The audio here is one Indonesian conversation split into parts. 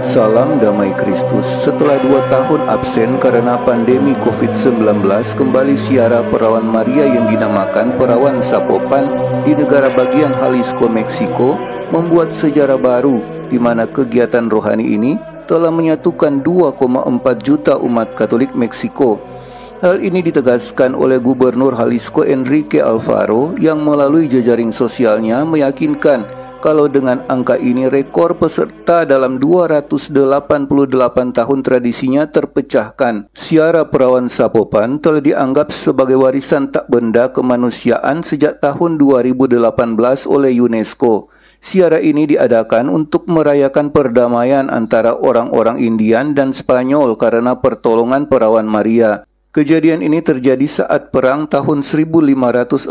Salam damai Kristus Setelah dua tahun absen karena pandemi COVID-19 Kembali siara perawan Maria yang dinamakan perawan Sapopan Di negara bagian Jalisco, Meksiko Membuat sejarah baru di mana kegiatan rohani ini telah menyatukan 2,4 juta umat Katolik Meksiko Hal ini ditegaskan oleh Gubernur Jalisco Enrique Alfaro yang melalui jejaring sosialnya meyakinkan kalau dengan angka ini rekor peserta dalam 288 tahun tradisinya terpecahkan. Siara Perawan Sapopan telah dianggap sebagai warisan tak benda kemanusiaan sejak tahun 2018 oleh UNESCO. Siara ini diadakan untuk merayakan perdamaian antara orang-orang Indian dan Spanyol karena pertolongan perawan Maria. Kejadian ini terjadi saat perang tahun 1541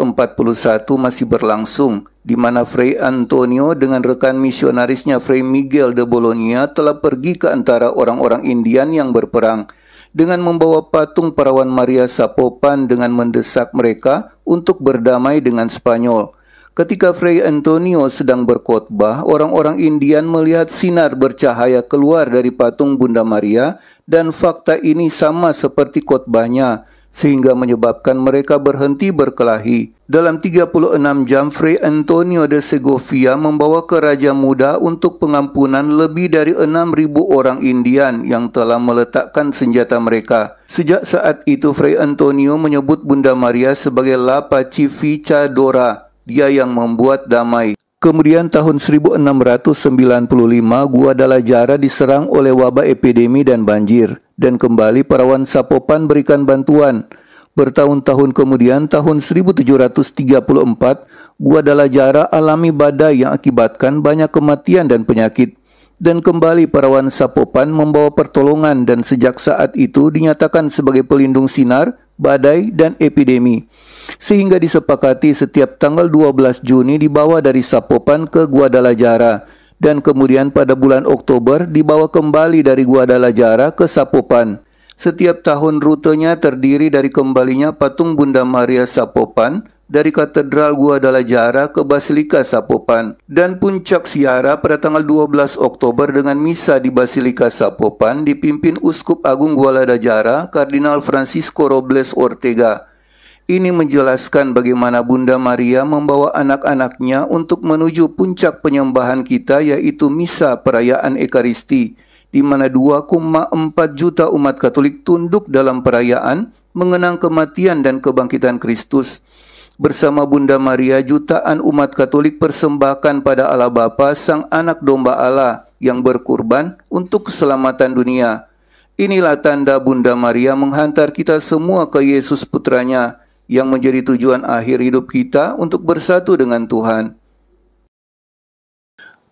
masih berlangsung, di mana Fray Antonio dengan rekan misionarisnya Fray Miguel de Bologna telah pergi ke antara orang-orang Indian yang berperang dengan membawa patung perawan Maria Sapopan dengan mendesak mereka untuk berdamai dengan Spanyol. Ketika Frey Antonio sedang berkhotbah, orang-orang Indian melihat sinar bercahaya keluar dari patung Bunda Maria dan fakta ini sama seperti khotbahnya sehingga menyebabkan mereka berhenti berkelahi. Dalam 36 jam, Frey Antonio de Segovia membawa ke Raja Muda untuk pengampunan lebih dari 6.000 orang Indian yang telah meletakkan senjata mereka. Sejak saat itu, Frey Antonio menyebut Bunda Maria sebagai La Pacifica Dora. Dia yang membuat damai. Kemudian tahun 1695 Guadalajara diserang oleh wabah epidemi dan banjir dan kembali wan Sapopan berikan bantuan. Bertahun-tahun kemudian tahun 1734 Guadalajara alami badai yang akibatkan banyak kematian dan penyakit dan kembali wan Sapopan membawa pertolongan dan sejak saat itu dinyatakan sebagai pelindung sinar badai, dan epidemi. Sehingga disepakati setiap tanggal 12 Juni dibawa dari Sapopan ke Guadalajara dan kemudian pada bulan Oktober dibawa kembali dari Guadalajara ke Sapopan. Setiap tahun rutenya terdiri dari kembalinya patung Bunda Maria Sapopan, dari Katedral Guadalajara ke Basilika Sapopan dan puncak siara pada tanggal 12 Oktober dengan misa di Basilika Sapopan dipimpin Uskup Agung Guadalajara Kardinal Francisco Robles Ortega. Ini menjelaskan bagaimana Bunda Maria membawa anak-anaknya untuk menuju puncak penyembahan kita yaitu misa perayaan Ekaristi di mana 2,4 juta umat Katolik tunduk dalam perayaan mengenang kematian dan kebangkitan Kristus bersama Bunda Maria jutaan umat Katolik persembahkan pada Allah Bapa Sang Anak Domba Allah yang berkurban untuk keselamatan dunia. Inilah tanda Bunda Maria menghantar kita semua ke Yesus putranya yang menjadi tujuan akhir hidup kita untuk bersatu dengan Tuhan.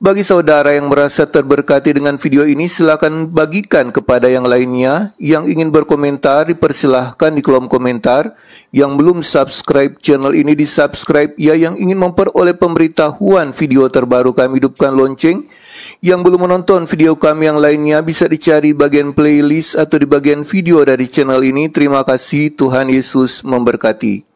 Bagi saudara yang merasa terberkati dengan video ini, silakan bagikan kepada yang lainnya. Yang ingin berkomentar, dipersilahkan di kolom komentar. Yang belum subscribe channel ini di subscribe ya yang ingin memperoleh pemberitahuan video terbaru kami hidupkan lonceng. Yang belum menonton video kami yang lainnya bisa dicari bagian playlist atau di bagian video dari channel ini. Terima kasih Tuhan Yesus memberkati.